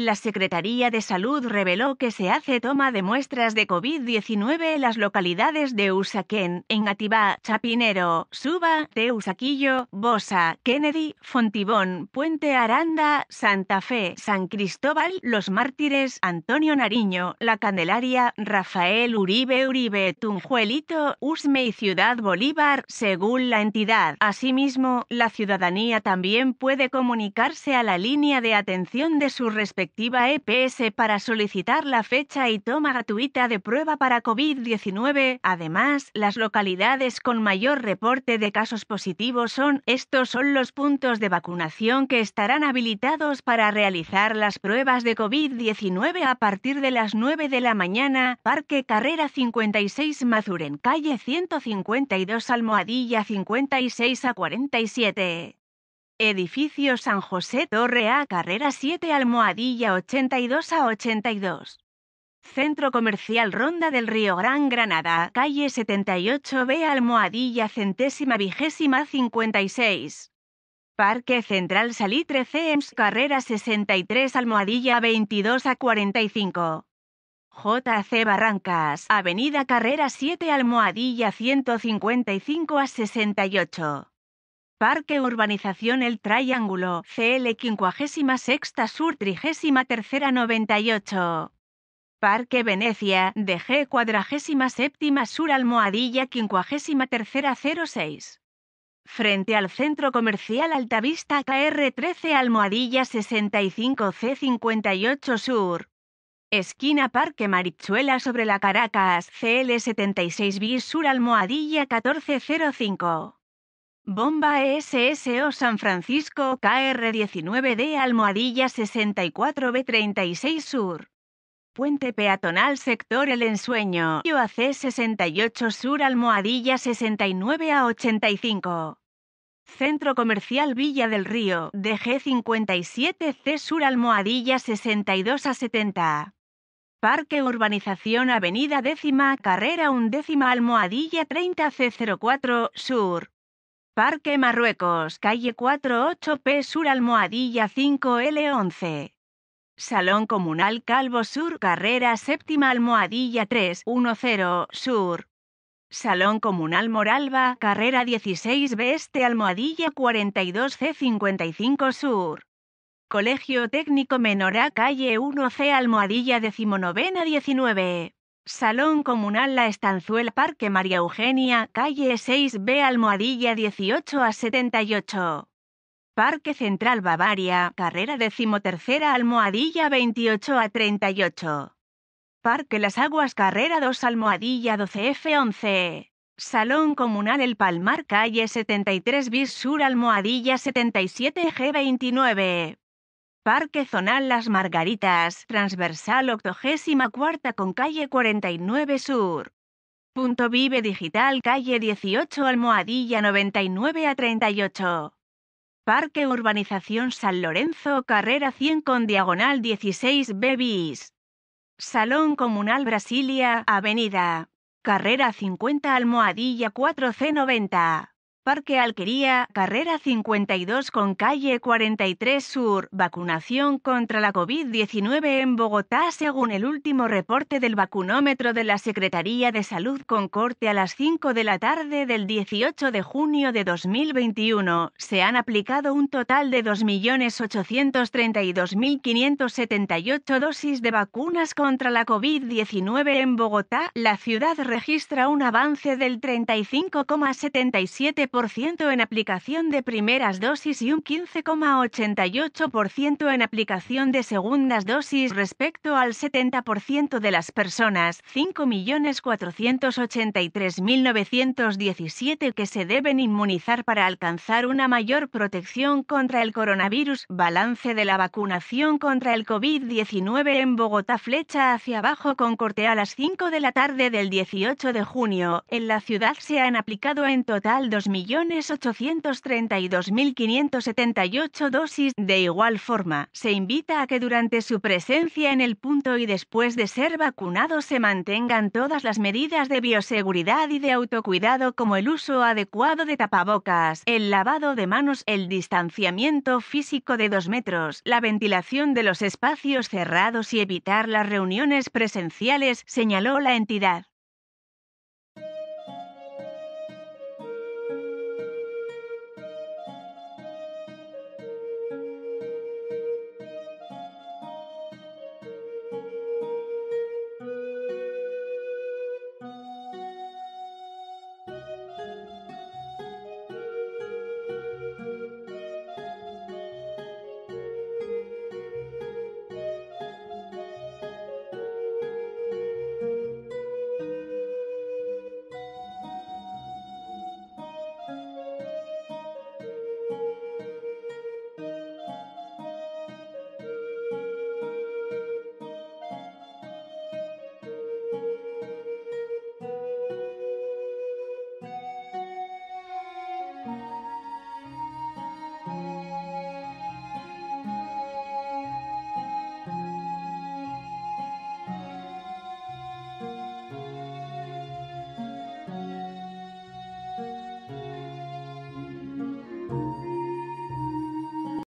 La Secretaría de Salud reveló que se hace toma de muestras de COVID-19 en las localidades de Usaquén, Engativá, Chapinero, Suba, Teusaquillo, Bosa, Kennedy, Fontibón, Puente Aranda, Santa Fe, San Cristóbal, Los Mártires, Antonio Nariño, La Candelaria, Rafael Uribe Uribe, Tunjuelito, Usme y Ciudad Bolívar, según la entidad. Asimismo, la ciudadanía también puede comunicarse a la línea de atención de sus respectivos EPS e para solicitar la fecha y toma gratuita de prueba para COVID-19. Además, las localidades con mayor reporte de casos positivos son estos son los puntos de vacunación que estarán habilitados para realizar las pruebas de COVID-19 a partir de las 9 de la mañana, Parque Carrera 56 Mazuren, calle 152 Almohadilla 56 a 47. Edificio San José Torre A Carrera 7 Almohadilla 82 a 82. Centro Comercial Ronda del Río Gran Granada, calle 78B Almohadilla centésima vigésima 56. Parque Central Salitre CEMS Carrera 63 Almohadilla 22 a 45. JC Barrancas, Avenida Carrera 7 Almohadilla 155 a 68. Parque Urbanización El Triángulo, CL 56 Sur 33 98. Parque Venecia, DG 47 Sur Almohadilla 53 06. Frente al Centro Comercial Altavista KR 13 Almohadilla 65C 58 Sur. Esquina Parque Marichuela sobre la Caracas, CL 76 B Sur Almohadilla 1405. Bomba SSO San Francisco KR19D Almohadilla 64B36 Sur. Puente peatonal sector El Ensueño. AC 68 Sur Almohadilla 69 a 85. Centro Comercial Villa del Río. DG 57C Sur Almohadilla 62 a 70. Parque Urbanización Avenida Décima Carrera Undécima Almohadilla 30C04 Sur. Parque Marruecos, calle 48P Sur Almohadilla 5L11. Salón Comunal Calvo Sur, carrera séptima Almohadilla 310 Sur. Salón Comunal Moralba, carrera 16B Este Almohadilla 42C55 Sur. Colegio Técnico Menorá, calle 1C Almohadilla decimonovena 19. Salón Comunal La Estanzuela Parque María Eugenia, calle 6B Almohadilla 18 a 78. Parque Central Bavaria, carrera 13, Almohadilla 28 a 38. Parque Las Aguas Carrera 2 Almohadilla 12F11. Salón Comunal El Palmar, calle 73 Bis Sur Almohadilla 77G29. Parque Zonal Las Margaritas, transversal 84 con calle 49 Sur. Punto Vive Digital, calle 18 Almohadilla 99 a 38. Parque Urbanización San Lorenzo, carrera 100 con diagonal 16 Bebis. Salón Comunal Brasilia, avenida. Carrera 50 Almohadilla 4C90. Parque Alquería, carrera 52 con calle 43 Sur, vacunación contra la COVID-19 en Bogotá según el último reporte del vacunómetro de la Secretaría de Salud con corte a las 5 de la tarde del 18 de junio de 2021. Se han aplicado un total de 2.832.578 dosis de vacunas contra la COVID-19 en Bogotá. La ciudad registra un avance del 35,77% en aplicación de primeras dosis y un 15,88% en aplicación de segundas dosis respecto al 70% de las personas, 5.483.917 que se deben inmunizar para alcanzar una mayor protección contra el coronavirus. Balance de la vacunación contra el COVID-19 en Bogotá flecha hacia abajo con corte a las 5 de la tarde del 18 de junio. En la ciudad se han aplicado en total 2.000 ocho dosis. De igual forma, se invita a que durante su presencia en el punto y después de ser vacunados se mantengan todas las medidas de bioseguridad y de autocuidado como el uso adecuado de tapabocas, el lavado de manos, el distanciamiento físico de dos metros, la ventilación de los espacios cerrados y evitar las reuniones presenciales, señaló la entidad.